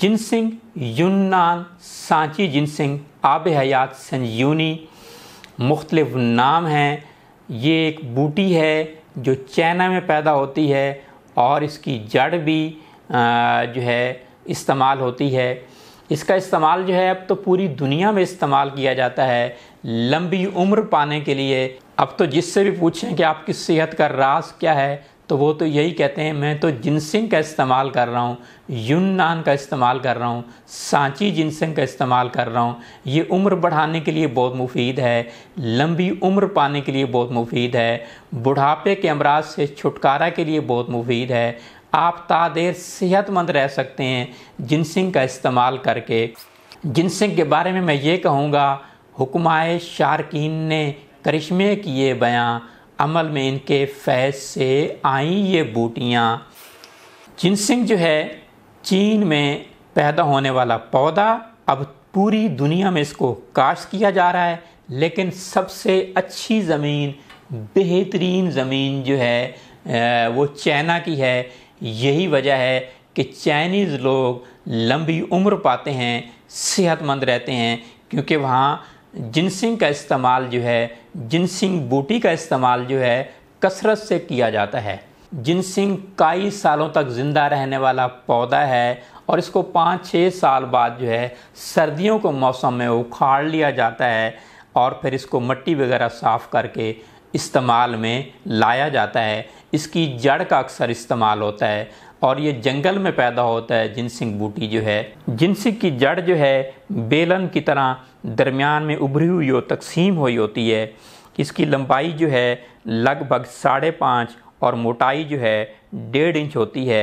ginseng यूनान Sanchi ginseng आब हयात संजूनी मुख्तलिफ नाम हैं ये एक बूटी है जो चाइना में पैदा होती है और इसकी जड़ भी जो है इस्तेमाल होती है इसका इस्तेमाल जो है अब तो पूरी दुनिया में इस्तेमाल किया जाता है लंबी उम्र पाने के लिए अब तो जिससे भी पूछें कि आपकी सेहत का राज क्या है तो वो तो यही कहते हैं मैं तो जिनसिंग का इस्तेमाल कर रहा हूँ यूनान का इस्तेमाल कर रहा हूँ सांची जिनसिंग का इस्तेमाल कर रहा हूँ ये उम्र बढ़ाने के लिए बहुत मुफीद है लंबी उम्र पाने के लिए बहुत मुफीद है बुढ़ापे के अमराज से छुटकारा के लिए बहुत मुफीद है आप तादेर सेहतमंद रह सकते हैं जिनसिंग का इस्तेमाल करके जिनसिंग के बारे में मैं ये कहूँगा हुक्माए शारकीन ने करिश्मे किए बयां अमल में इनके फैज से आई ये बूटियाँ जिनसिंग जो है चीन में पैदा होने वाला पौधा अब पूरी दुनिया में इसको काश किया जा रहा है लेकिन सबसे अच्छी ज़मीन बेहतरीन ज़मीन जो है वो चाइना की है यही वजह है कि चाइनीज़ लोग लंबी उम्र पाते हैं सेहतमंद रहते हैं क्योंकि वहाँ जिनसिंग का इस्तेमाल जो है जिनसिंग बूटी का इस्तेमाल जो है कसरत से किया जाता है जिनसिंग कई सालों तक ज़िंदा रहने वाला पौधा है और इसको पाँच छः साल बाद जो है सर्दियों के मौसम में उखाड़ लिया जाता है और फिर इसको मट्टी वगैरह साफ़ करके इस्तेमाल में लाया जाता है इसकी जड़ का अक्सर इस्तेमाल होता है और ये जंगल में पैदा होता है जिनसिंग बूटी जो है जिनसिंग की जड़ जो है बेलन की तरह दरमियान में उभरी हुई हो तकसीम हुई होती है इसकी लंबाई जो है लगभग साढ़े पाँच और मोटाई जो है डेढ़ इंच होती है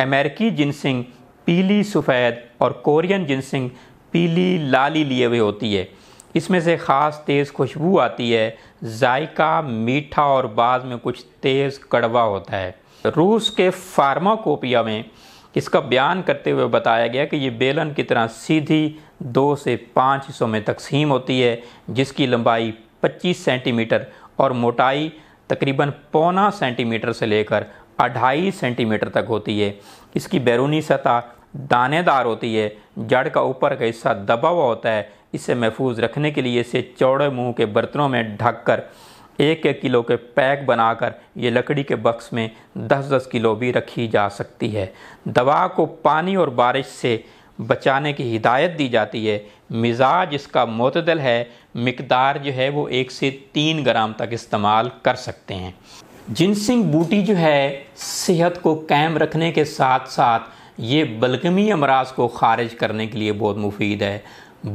अमेरिकी जिनसिंग पीली सफ़ेद और कोरियन जिनसिंग पीली लाली लिए हुए होती है इसमें से ख़ास तेज़ खुशबू आती है जायका मीठा और बाद में कुछ तेज़ कड़वा होता है रूस के फार्माकोपिया में इसका बयान करते हुए बताया गया कि ये बेलन की तरह सीधी दो से पाँच हिस्सों में तकसीम होती है जिसकी लंबाई 25 सेंटीमीटर और मोटाई तकरीबन पौना सेंटीमीटर से लेकर अढ़ाई सेंटीमीटर तक होती है इसकी बैरूनी सतह दानेदार होती है जड़ का ऊपर का हिस्सा दबा हुआ होता है इसे महफूज रखने के लिए इसे चौड़े मुंह के बर्तनों में ढककर एक एक किलो के पैक बनाकर ये लकड़ी के बक्स में 10-10 किलो भी रखी जा सकती है दवा को पानी और बारिश से बचाने की हिदायत दी जाती है मिजाज इसका मतदल है मकदार जो है वो एक से तीन ग्राम तक इस्तेमाल कर सकते हैं जिनसिंग बूटी जो है सेहत को कायम रखने के साथ साथ ये बलगमी अमराज को खारिज करने के लिए बहुत मुफीद है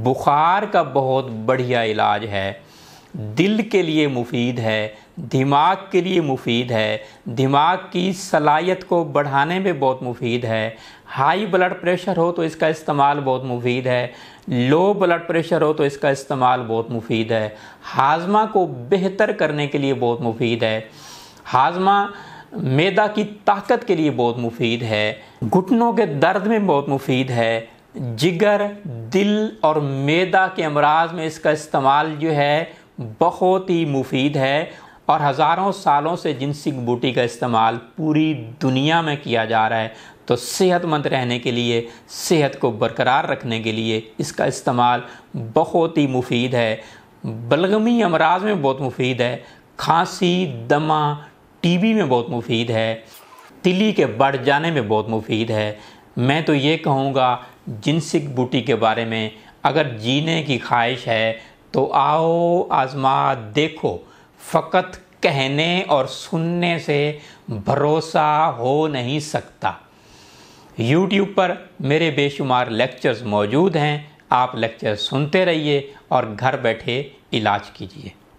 बुखार का बहुत बढ़िया इलाज है दिल के लिए मुफीद है दिमाग के लिए मुफीद है दिमाग की सलाहियत को बढ़ाने में बहुत मुफीद है हाई ब्लड प्रेशर हो तो इसका इस्तेमाल बहुत मुफीद है लो ब्लड प्रेशर हो तो इसका इस्तेमाल बहुत मुफीद है हाजमा को बेहतर करने के लिए बहुत मुफीद है हाजमा मैदा की ताकत के लिए बहुत मुफीद है घुटनों के दर्द में बहुत मुफीद है जिगर दिल और मैदा के अमराज में इसका इस्तेमाल जो है बहुत ही मुफीद है और हज़ारों सालों से जिनसिंग बूटी का इस्तेमाल पूरी दुनिया में किया जा रहा है तो सेहतमंद रहने के लिए सेहत को बरकरार रखने के लिए इसका इस्तेमाल बहुत ही मुफीद है बलगमी अमराज में बहुत मुफीद है खांसी दमा टीबी में बहुत मुफीद है तिली के बढ़ जाने में बहुत मुफीद है मैं तो ये कहूँगा जिनसिक बूटी के बारे में अगर जीने की ख्वाहिश है तो आओ आजमा देखो फ़कत कहने और सुनने से भरोसा हो नहीं सकता YouTube पर मेरे बेशुमार लेक्चर्स मौजूद हैं आप लेक्चर सुनते रहिए और घर बैठे इलाज कीजिए